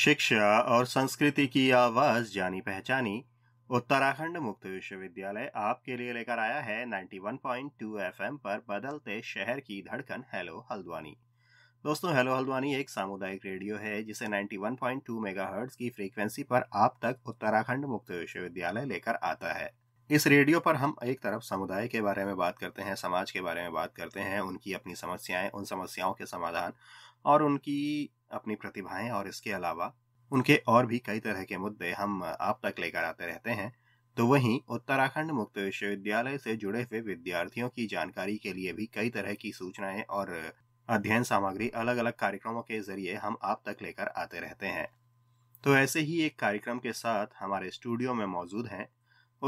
शिक्षा और संस्कृति की आवाज जानी पहचानी उत्तराखंड मुक्त विश्वविद्यालय आपके लिए लेकर आया है 91.2 एफएम पर बदलते शहर की धड़कन हेलो हल्द्वानी दोस्तों हेलो हल्द्वानी एक सामुदायिक रेडियो है जिसे 91.2 मेगाहर्ट्ज की फ्रीक्वेंसी पर आप तक उत्तराखंड मुक्त विश्वविद्यालय लेकर आता है इस रेडियो पर हम एक तरफ समुदाय के बारे में बात करते हैं समाज के बारे में बात करते हैं उनकी अपनी समस्याएं उन समस्याओं के समाधान और उनकी अपनी प्रतिभाएं और इसके अलावा उनके और भी कई तरह के मुद्दे हम आप तक लेकर आते रहते हैं तो वहीं उत्तराखंड मुक्त विश्वविद्यालय से जुड़े हुए विद्यार्थियों की जानकारी के लिए भी कई तरह की सूचनाएं और अध्ययन सामग्री अलग अलग कार्यक्रमों के जरिए हम आप तक लेकर आते रहते हैं तो ऐसे ही एक कार्यक्रम के साथ हमारे स्टूडियो में मौजूद हैं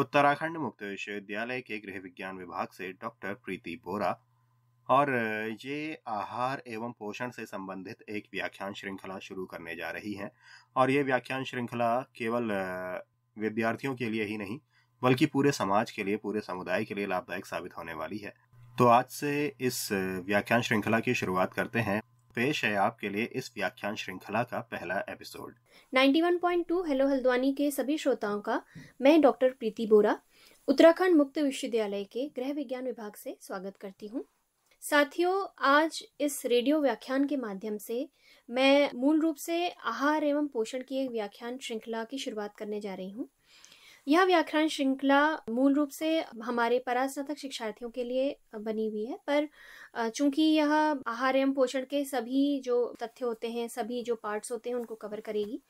उत्तराखंड मुक्त विश्वविद्यालय के गृह विज्ञान विभाग से डॉक्टर प्रीति बोरा और ये आहार एवं पोषण से संबंधित एक व्याख्यान श्रृंखला शुरू करने जा रही हैं और ये व्याख्यान श्रृंखला केवल विद्यार्थियों के लिए ही नहीं बल्कि पूरे समाज के लिए पूरे समुदाय के लिए लाभदायक साबित होने वाली है तो आज से इस व्याख्यान श्रृंखला की शुरुआत करते हैं पेश है आपके लिए इस व्याख्यान श्रृंखला का पहला एपिसोड 91.2 हेलो हल्द्वानी के सभी श्रोताओं का मैं डॉक्टर प्रीति बोरा उत्तराखंड मुक्त विश्वविद्यालय के गृह विज्ञान विभाग से स्वागत करती हूँ साथियों आज इस रेडियो व्याख्यान के माध्यम से मैं मूल रूप से आहार एवं पोषण की एक व्याख्यान श्रृंखला की शुरुआत करने जा रही हूँ यह व्याख्यान श्रृंखला मूल रूप से हमारे परास्नातक शिक्षार्थियों के लिए बनी हुई है पर चूंकि यह आहार एवं पोषण के सभी जो तथ्य होते हैं सभी जो पार्ट्स होते हैं उनको कवर करेगी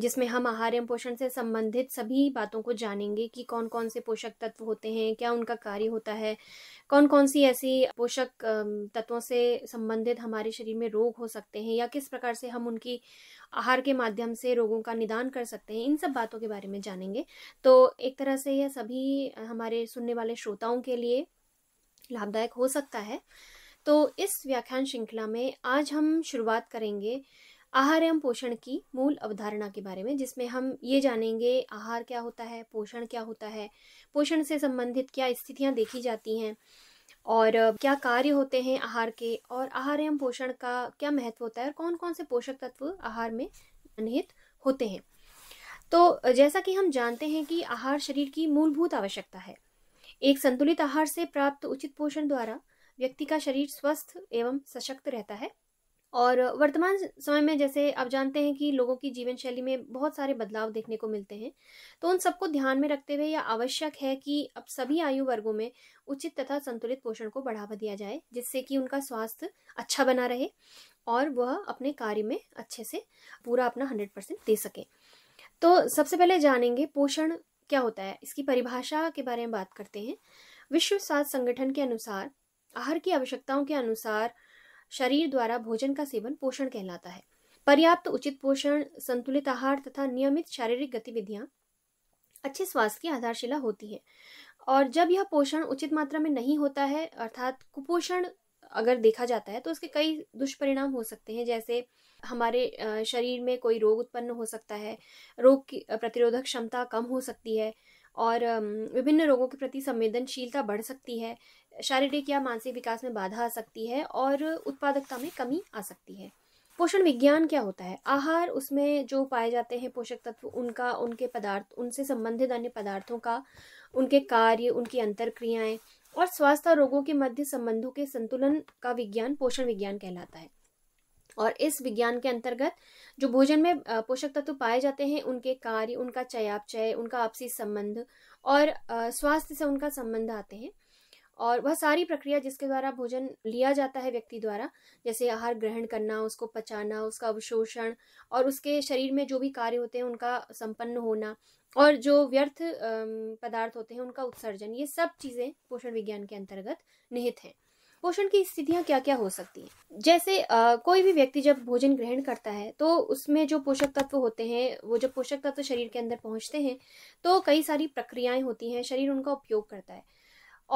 जिसमें हम आहार एवं पोषण से संबंधित सभी बातों को जानेंगे कि कौन कौन से पोषक तत्व होते हैं क्या उनका कार्य होता है कौन कौन सी ऐसी पोषक तत्वों से संबंधित हमारे शरीर में रोग हो सकते हैं या किस प्रकार से हम उनकी आहार के माध्यम से रोगों का निदान कर सकते हैं इन सब बातों के बारे में जानेंगे तो एक तरह से यह सभी हमारे सुनने वाले श्रोताओं के लिए लाभदायक हो सकता है तो इस व्याख्यान श्रृंखला में आज हम शुरुआत करेंगे आहार एवं पोषण की मूल अवधारणा के बारे में जिसमें हम ये जानेंगे आहार क्या होता है पोषण क्या होता है पोषण से संबंधित क्या स्थितियाँ देखी जाती हैं और क्या कार्य होते हैं आहार के और आहार एवं पोषण का क्या महत्व होता है और कौन कौन से पोषक तत्व आहार में निहित होते हैं तो जैसा कि हम जानते हैं कि आहार शरीर की मूलभूत आवश्यकता है एक संतुलित आहार से प्राप्त उचित पोषण द्वारा व्यक्ति का शरीर स्वस्थ एवं सशक्त रहता है और वर्तमान समय में जैसे आप जानते हैं कि लोगों की जीवन शैली में बहुत सारे बदलाव देखने को मिलते हैं तो उन सबको ध्यान में रखते हुए यह आवश्यक है कि अब सभी आयु वर्गों में उचित तथा संतुलित पोषण को बढ़ावा दिया जाए जिससे कि उनका स्वास्थ्य अच्छा बना रहे और वह अपने कार्य में अच्छे से पूरा अपना हंड्रेड परसेंट दे सके तो सबसे पहले जानेंगे पोषण क्या होता है इसकी परिभाषा के बारे में बात करते हैं विश्व स्वास्थ्य संगठन के अनुसार आहार की आवश्यकताओं के अनुसार शरीर द्वारा भोजन का सेवन पोषण कहलाता है पर्याप्त उचित पोषण संतुलित आहार तथा नियमित शारीरिक गतिविधियां अच्छे स्वास्थ्य की आधारशिला होती है और जब यह पोषण उचित मात्रा में नहीं होता है अर्थात कुपोषण अगर देखा जाता है तो उसके कई दुष्परिणाम हो सकते हैं जैसे हमारे शरीर में कोई रोग उत्पन्न हो सकता है रोग की प्रतिरोधक क्षमता कम हो सकती है और विभिन्न रोगों के प्रति संवेदनशीलता बढ़ सकती है शारीरिक या मानसिक विकास में बाधा आ सकती है और उत्पादकता में कमी आ सकती है पोषण विज्ञान क्या होता है आहार उसमें जो पाए जाते हैं पोषक तत्व उनका उनके पदार्थ उनसे संबंधित अन्य पदार्थों का उनके कार्य उनकी अंतर क्रियाएँ और स्वास्थ्य रोगों के मध्य संबंधों के संतुलन का विज्ञान पोषण विज्ञान कहलाता है और इस विज्ञान के अंतर्गत जो भोजन में पोषक तत्व पाए जाते हैं उनके कार्य उनका चयापचय उनका आपसी संबंध और स्वास्थ्य से उनका संबंध आते हैं और वह सारी प्रक्रिया जिसके द्वारा भोजन लिया जाता है व्यक्ति द्वारा जैसे आहार ग्रहण करना उसको पचाना उसका अवशोषण और उसके शरीर में जो भी कार्य होते हैं उनका संपन्न होना और जो व्यर्थ पदार्थ होते हैं उनका उत्सर्जन ये सब चीज़ें पोषण विज्ञान के अंतर्गत निहित हैं पोषण की स्थितियाँ क्या क्या हो सकती हैं जैसे आ, कोई भी व्यक्ति जब भोजन ग्रहण करता है तो उसमें जो पोषक तत्व होते हैं वो जब पोषक तत्व शरीर के अंदर पहुँचते हैं तो कई सारी प्रक्रियाएं होती हैं शरीर उनका उपयोग करता है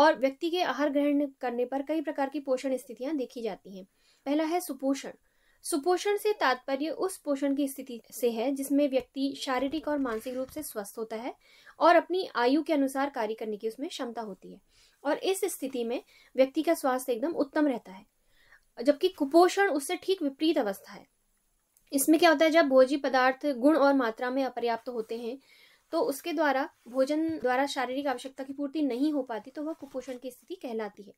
और व्यक्ति के आहार ग्रहण करने पर कई प्रकार की पोषण स्थितियाँ देखी जाती हैं पहला है सुपोषण सुपोषण से तात्पर्य उस पोषण की स्थिति से है जिसमें व्यक्ति शारीरिक और मानसिक रूप से स्वस्थ होता है और अपनी आयु के अनुसार कार्य करने की उसमें क्षमता होती है और इस स्थिति में व्यक्ति का स्वास्थ्य एकदम उत्तम रहता है जबकि कुपोषण उससे ठीक विपरीत अवस्था है इसमें क्या होता है जब भोजी पदार्थ गुण और मात्रा में अपर्याप्त होते हैं तो उसके द्वारा भोजन द्वारा शारीरिक आवश्यकता की पूर्ति नहीं हो पाती तो वह कुपोषण की स्थिति कहलाती है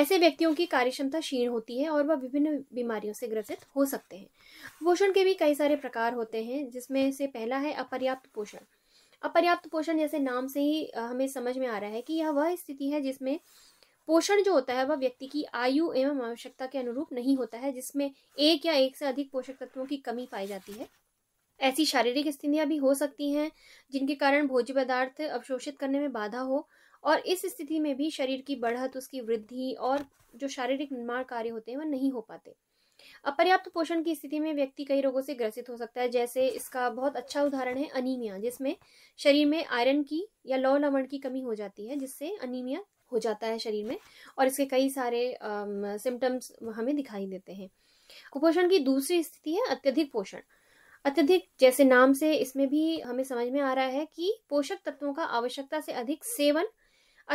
ऐसे व्यक्तियों की कार्यक्षमता क्षीण होती है और वह विभिन्न बीमारियों से ग्रसित हो सकते हैं पोषण के भी कई सारे प्रकार होते हैं जिसमें से पहला है अपर्याप्त पोषण अपर्याप्त पोषण जैसे नाम से ही हमें समझ में आ रहा है कि यह वह स्थिति है जिसमें पोषण जो होता है वह व्यक्ति की आयु एवं आवश्यकता के अनुरूप नहीं होता है जिसमें एक या एक से अधिक पोषक तत्वों की कमी पाई जाती है ऐसी शारीरिक स्थितियां भी हो सकती हैं जिनके कारण भोज्य पदार्थ अवशोषित करने में बाधा हो और इस स्थिति में भी शरीर की बढ़त उसकी वृद्धि और जो शारीरिक निर्माण कार्य होते हैं वह नहीं हो पाते अपर्याप्त पोषण की स्थिति में व्यक्ति कई रोगों से ग्रसित हो सकता है जैसे इसका बहुत अच्छा उदाहरण है अनीमिया जिसमें शरीर में आयरन की या लौ लवण की कमी हो जाती है जिससे अनीमिया हो जाता है शरीर में और इसके कई सारे सिम्टम्स हमें दिखाई देते हैं कुपोषण की दूसरी स्थिति है अत्यधिक पोषण अत्यधिक जैसे नाम से इसमें भी हमें समझ में आ रहा है कि पोषक तत्वों का आवश्यकता से अधिक सेवन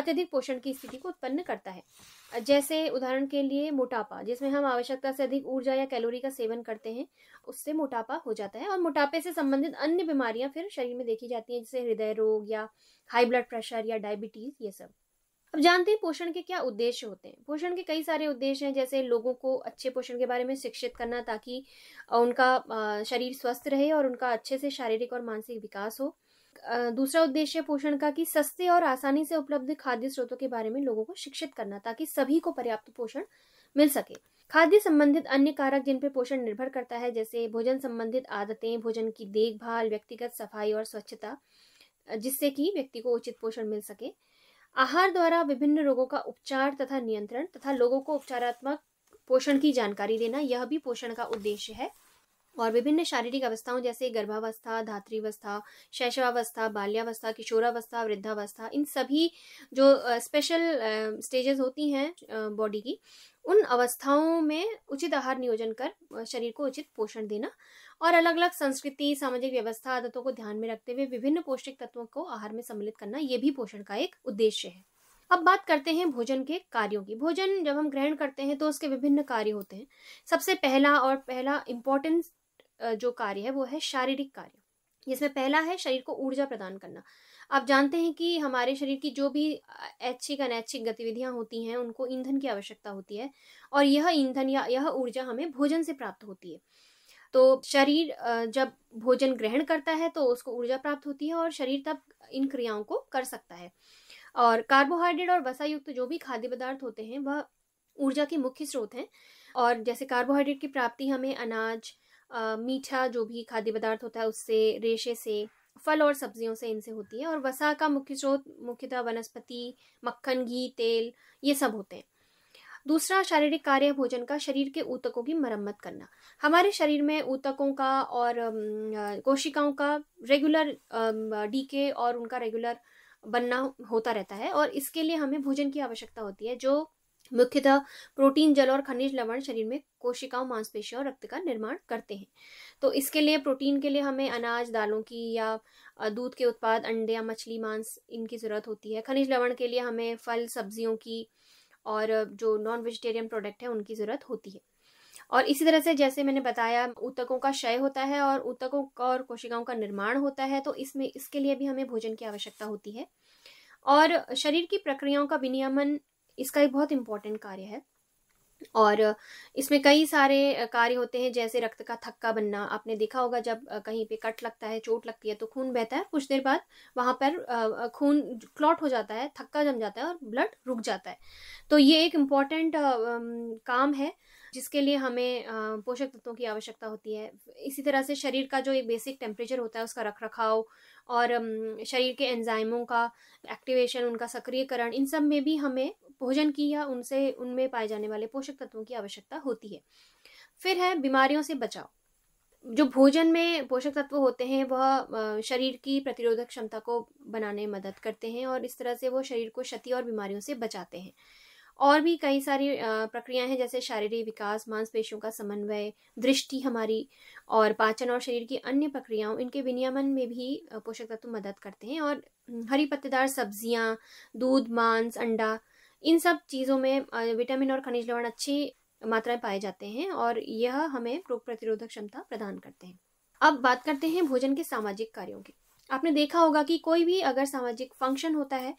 अत्यधिक पोषण की स्थिति को उत्पन्न करता है जैसे उदाहरण के लिए मोटापा जिसमें हम आवश्यकता से अधिक ऊर्जा या कैलोरी का सेवन करते हैं उससे मोटापा हो जाता है और मोटापे से संबंधित अन्य बीमारियां फिर शरीर में देखी जाती हैं जैसे हृदय रोग या हाई ब्लड प्रेशर या डायबिटीज ये सब अब जानते हैं पोषण के क्या उद्देश्य होते हैं पोषण के कई सारे उद्देश्य हैं जैसे लोगों को अच्छे पोषण के बारे में शिक्षित करना ताकि उनका शरीर स्वस्थ रहे और उनका अच्छे से शारीरिक और मानसिक विकास हो दूसरा उद्देश्य पोषण का कि सस्ते और आसानी से उपलब्ध खाद्य स्रोतों के बारे में लोगों को शिक्षित करना ताकि सभी को पर्याप्त पोषण मिल सके खाद्य संबंधित अन्य कारक जिन पर पोषण निर्भर करता है जैसे भोजन संबंधित आदतें भोजन की देखभाल व्यक्तिगत सफाई और स्वच्छता जिससे कि व्यक्ति को उचित पोषण मिल सके आहार द्वारा विभिन्न रोगों का उपचार तथा नियंत्रण तथा लोगों को उपचारात्मक पोषण की जानकारी देना यह भी पोषण का उद्देश्य है और विभिन्न शारीरिक अवस्थाओं जैसे गर्भावस्था धात्रीवस्था शैशवावस्था बाल्यावस्था किशोरावस्था वृद्धावस्था इन सभी जो स्पेशल स्टेजेस होती हैं बॉडी की उन अवस्थाओं में उचित आहार नियोजन कर शरीर को उचित पोषण देना और अलग अलग संस्कृति सामाजिक व्यवस्था आदतों को ध्यान में रखते हुए विभिन्न पौष्टिक तत्वों को आहार में सम्मिलित करना ये भी पोषण का एक उद्देश्य है अब बात करते हैं भोजन के कार्यों की भोजन जब हम ग्रहण करते हैं तो उसके विभिन्न कार्य होते हैं सबसे पहला और पहला इम्पोर्टेंस जो कार्य है वो है शारीरिक कार्य जिसमें पहला है शरीर को ऊर्जा प्रदान करना आप जानते हैं कि हमारे शरीर की जो भी ऐच्छिक अनैच्छिक गतिविधियां होती हैं उनको ईंधन की आवश्यकता होती है और यह ईंधन या यह ऊर्जा हमें भोजन से प्राप्त होती है तो शरीर जब भोजन ग्रहण करता है तो उसको ऊर्जा प्राप्त होती है और शरीर तब इन क्रियाओं को कर सकता है और कार्बोहाइड्रेट और वसा युक्त जो भी खाद्य पदार्थ होते हैं वह ऊर्जा के मुख्य स्रोत हैं और जैसे कार्बोहाइड्रेट की प्राप्ति हमें अनाज मीठा जो भी खाद्य पदार्थ होता है उससे रेशे से फल और सब्जियों से इनसे होती है और वसा का मुख्य स्रोत मुख्यतः वनस्पति मक्खन घी तेल ये सब होते हैं दूसरा शारीरिक कार्य भोजन का शरीर के ऊतकों की मरम्मत करना हमारे शरीर में ऊतकों का और कोशिकाओं का रेगुलर डीके और उनका रेगुलर बनना होता रहता है और इसके लिए हमें भोजन की आवश्यकता होती है जो मुख्यतः प्रोटीन जल और खनिज लवण शरीर में कोशिकाओं मांसपेशियों और रक्त का निर्माण करते हैं तो इसके लिए प्रोटीन के लिए हमें अनाज दालों की या दूध के उत्पाद अंडे या मछली मांस इनकी ज़रूरत होती है खनिज लवण के लिए हमें फल सब्जियों की और जो नॉन वेजिटेरियन प्रोडक्ट है उनकी ज़रूरत होती है और इसी तरह से जैसे मैंने बताया ऊतकों का क्षय होता है और ऊतकों का और कोशिकाओं का निर्माण होता है तो इसमें इसके लिए भी हमें भोजन की आवश्यकता होती है और शरीर की प्रक्रियाओं का विनियमन इसका एक बहुत इम्पोर्टेंट कार्य है और इसमें कई सारे कार्य होते हैं जैसे रक्त का थक्का बनना आपने देखा होगा जब कहीं पे कट लगता है चोट लगती है तो खून बहता है कुछ देर बाद वहाँ पर खून क्लॉट हो जाता है थक्का जम जाता है और ब्लड रुक जाता है तो ये एक इम्पॉर्टेंट काम है जिसके लिए हमें पोषक तत्वों की आवश्यकता होती है इसी तरह से शरीर का जो एक बेसिक टेम्परेचर होता है उसका रख रखाव और शरीर के एंजाइमों का एक्टिवेशन उनका सक्रियकरण इन सब में भी हमें भोजन की या उनसे उनमें पाए जाने वाले पोषक तत्वों की आवश्यकता होती है फिर है बीमारियों से बचाव जो भोजन में पोषक तत्व होते हैं वह शरीर की प्रतिरोधक क्षमता को बनाने में मदद करते हैं और इस तरह से वो शरीर को क्षति और बीमारियों से बचाते हैं और भी कई सारी प्रक्रियाएं हैं जैसे शारीरिक विकास मांसपेशियों का समन्वय दृष्टि हमारी और पाचन और शरीर की अन्य प्रक्रियाओं इनके विनियमन में भी पोषक तत्व मदद करते हैं और हरी पत्तेदार सब्जियां दूध मांस अंडा इन सब चीज़ों में विटामिन और खनिज लवण अच्छी मात्रा में पाए जाते हैं और यह हमें रोग प्रतिरोधक क्षमता प्रदान करते हैं अब बात करते हैं भोजन के सामाजिक कार्यों की आपने देखा होगा कि कोई भी अगर सामाजिक फंक्शन होता है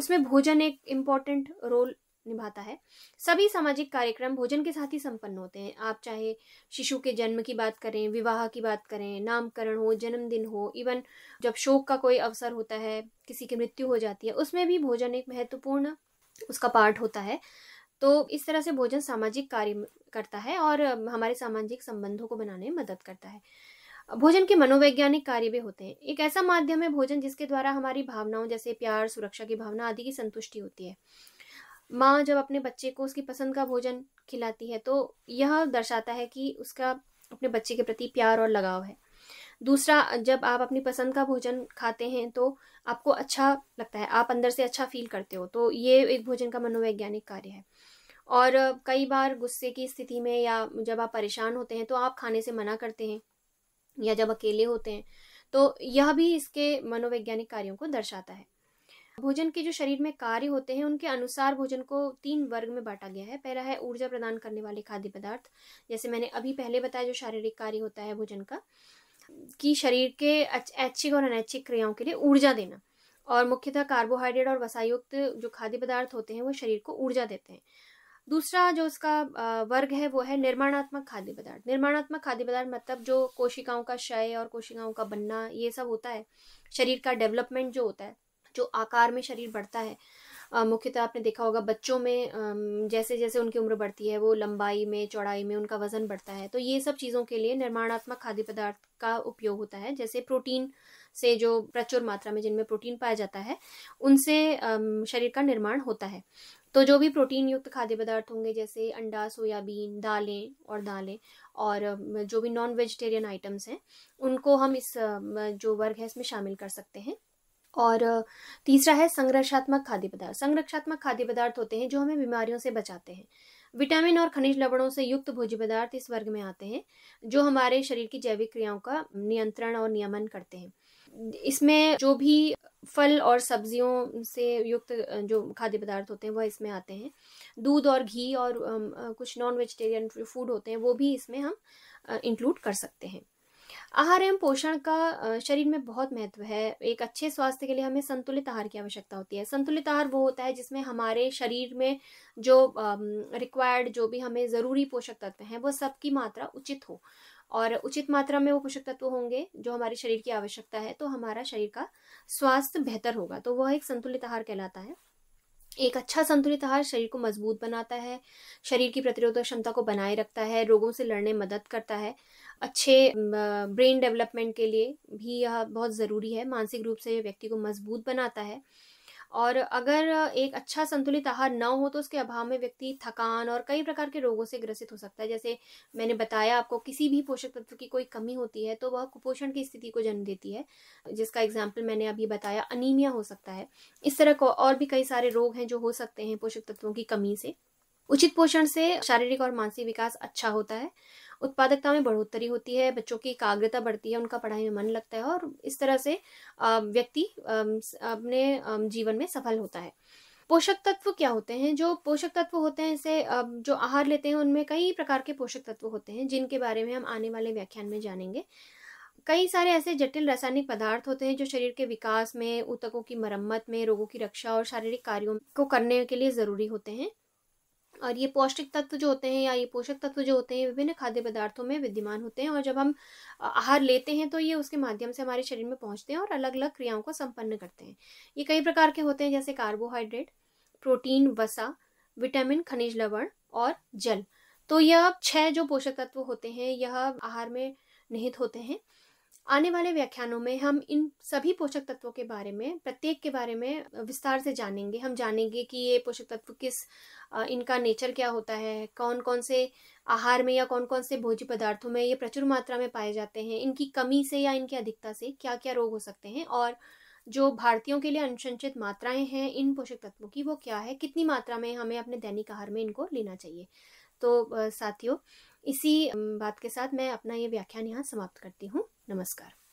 उसमें भोजन एक इम्पॉर्टेंट रोल निभाता है सभी सामाजिक कार्यक्रम भोजन के साथ ही संपन्न होते हैं आप चाहे शिशु के जन्म की बात करें विवाह की बात करें नामकरण हो जन्मदिन हो इवन जब शोक का कोई अवसर होता है किसी की मृत्यु हो जाती है उसमें भी भोजन एक महत्वपूर्ण उसका पार्ट होता है तो इस तरह से भोजन सामाजिक कार्य करता है और हमारे सामाजिक संबंधों को बनाने में मदद करता है भोजन के मनोवैज्ञानिक कार्य भी होते हैं एक ऐसा माध्यम है भोजन जिसके द्वारा हमारी भावनाओं जैसे प्यार सुरक्षा की भावना आदि की संतुष्टि होती है माँ जब अपने बच्चे को उसकी पसंद का भोजन खिलाती है तो यह दर्शाता है कि उसका अपने बच्चे के प्रति प्यार और लगाव है दूसरा जब आप अपनी पसंद का भोजन खाते हैं तो आपको अच्छा लगता है आप अंदर से अच्छा फील करते हो तो ये एक भोजन का मनोवैज्ञानिक कार्य है और कई बार गुस्से की स्थिति में या जब आप परेशान होते हैं तो आप खाने से मना करते हैं या जब अकेले होते हैं तो यह भी इसके मनोवैज्ञानिक कार्यों को दर्शाता है भोजन के जो शरीर में कार्य होते हैं उनके अनुसार भोजन को तीन वर्ग में बांटा गया है पहला है ऊर्जा प्रदान करने वाले खाद्य पदार्थ जैसे मैंने अभी पहले बताया जो शारीरिक कार्य होता है भोजन का कि शरीर के ऐच्छिक और अनैच्छिक क्रियाओं के लिए ऊर्जा देना और मुख्यतः कार्बोहाइड्रेट और वसायुक्त जो खाद्य पदार्थ होते हैं वो शरीर को ऊर्जा देते हैं दूसरा जो उसका वर्ग है वो है निर्माणात्मक खाद्य पदार्थ निर्माणात्मक खाद्य पदार्थ मतलब जो कोशिकाओं का क्षय और कोशिकाओं का बनना ये सब होता है शरीर का डेवलपमेंट जो होता है जो आकार में शरीर बढ़ता है मुख्यतः आपने देखा होगा बच्चों में जैसे जैसे उनकी उम्र बढ़ती है वो लंबाई में चौड़ाई में उनका वजन बढ़ता है तो ये सब चीज़ों के लिए निर्माणात्मक खाद्य पदार्थ का उपयोग होता है जैसे प्रोटीन से जो प्रचुर मात्रा में जिनमें प्रोटीन पाया जाता है उनसे शरीर का निर्माण होता है तो जो भी प्रोटीन युक्त खाद्य पदार्थ होंगे जैसे अंडा सोयाबीन दालें और दालें और जो भी नॉन वेजिटेरियन आइटम्स हैं उनको हम इस जो वर्ग है इसमें शामिल कर सकते हैं और तीसरा है संरक्षात्मक खाद्य पदार्थ संरक्षात्मक खाद्य पदार्थ होते हैं जो हमें बीमारियों से बचाते हैं विटामिन और खनिज लवणों से युक्त भोज्य पदार्थ इस वर्ग में आते हैं जो हमारे शरीर की जैविक क्रियाओं का नियंत्रण और नियमन करते हैं इसमें जो भी फल और सब्जियों से युक्त जो खाद्य पदार्थ होते हैं वह इसमें आते हैं दूध और घी और कुछ नॉन वेजिटेरियन फूड होते हैं वो भी इसमें हम इंक्लूड कर सकते हैं आहार एवं पोषण का शरीर में बहुत महत्व है एक अच्छे स्वास्थ्य के लिए हमें संतुलित आहार की आवश्यकता होती है संतुलित आहार वो होता है जिसमें हमारे शरीर में जो रिक्वायर्ड जो भी हमें ज़रूरी पोषक तत्व हैं वो सबकी मात्रा उचित हो और उचित मात्रा में वो पोषक तत्व होंगे जो हमारे शरीर की आवश्यकता है तो हमारा शरीर का स्वास्थ्य बेहतर होगा तो वह एक संतुलित आहार कहलाता है एक अच्छा संतुलित आहार शरीर को मजबूत बनाता है शरीर की प्रतिरोधक क्षमता को बनाए रखता है रोगों से लड़ने में मदद करता है अच्छे ब्रेन डेवलपमेंट के लिए भी यह बहुत ज़रूरी है मानसिक रूप से व्यक्ति को मजबूत बनाता है और अगर एक अच्छा संतुलित आहार न हो तो उसके अभाव में व्यक्ति थकान और कई प्रकार के रोगों से ग्रसित हो सकता है जैसे मैंने बताया आपको किसी भी पोषक तत्व की कोई कमी होती है तो वह कुपोषण की स्थिति को जन्म देती है जिसका एग्जाम्पल मैंने अभी बताया अनिमिया हो सकता है इस तरह को और भी कई सारे रोग हैं जो हो सकते हैं पोषक तत्वों की कमी से उचित पोषण से शारीरिक और मानसिक विकास अच्छा होता है उत्पादकता में बढ़ोतरी होती है बच्चों की एकाग्रता बढ़ती है उनका पढ़ाई में मन लगता है और इस तरह से व्यक्ति अपने जीवन में सफल होता है पोषक तत्व क्या होते हैं जो पोषक तत्व होते हैं इसे जो आहार लेते हैं उनमें कई प्रकार के पोषक तत्व होते हैं जिनके बारे में हम आने वाले व्याख्यान में जानेंगे कई सारे ऐसे जटिल रासायनिक पदार्थ होते हैं जो शरीर के विकास में ऊतकों की मरम्मत में रोगों की रक्षा और शारीरिक कार्यों को करने के लिए ज़रूरी होते हैं और ये पौष्टिक तत्व जो होते हैं या ये पोषक तत्व जो होते हैं विभिन्न खाद्य पदार्थों में विद्यमान होते हैं और जब हम आहार लेते हैं तो ये उसके माध्यम से हमारे शरीर में पहुंचते हैं और अलग अलग क्रियाओं को संपन्न करते हैं ये कई प्रकार के होते हैं जैसे कार्बोहाइड्रेट प्रोटीन वसा विटामिन खनिज लवण और जल तो यह छह जो पोषक तत्व होते हैं यह आहार में निहित होते हैं आने वाले व्याख्यानों में हम इन सभी पोषक तत्वों के बारे में प्रत्येक के बारे में विस्तार से जानेंगे हम जानेंगे कि ये पोषक तत्व किस इनका नेचर क्या होता है कौन कौन से आहार में या कौन कौन से भोज्य पदार्थों में ये प्रचुर मात्रा में पाए जाते हैं इनकी कमी से या इनकी अधिकता से क्या क्या रोग हो सकते हैं और जो भारतीयों के लिए अनुशंसित मात्राएं हैं इन पोषक तत्वों की वो क्या है कितनी मात्रा में हमें अपने दैनिक आहार में इनको लेना चाहिए तो साथियों इसी बात के साथ मैं अपना ये व्याख्यान यहाँ समाप्त करती हूँ नमस्कार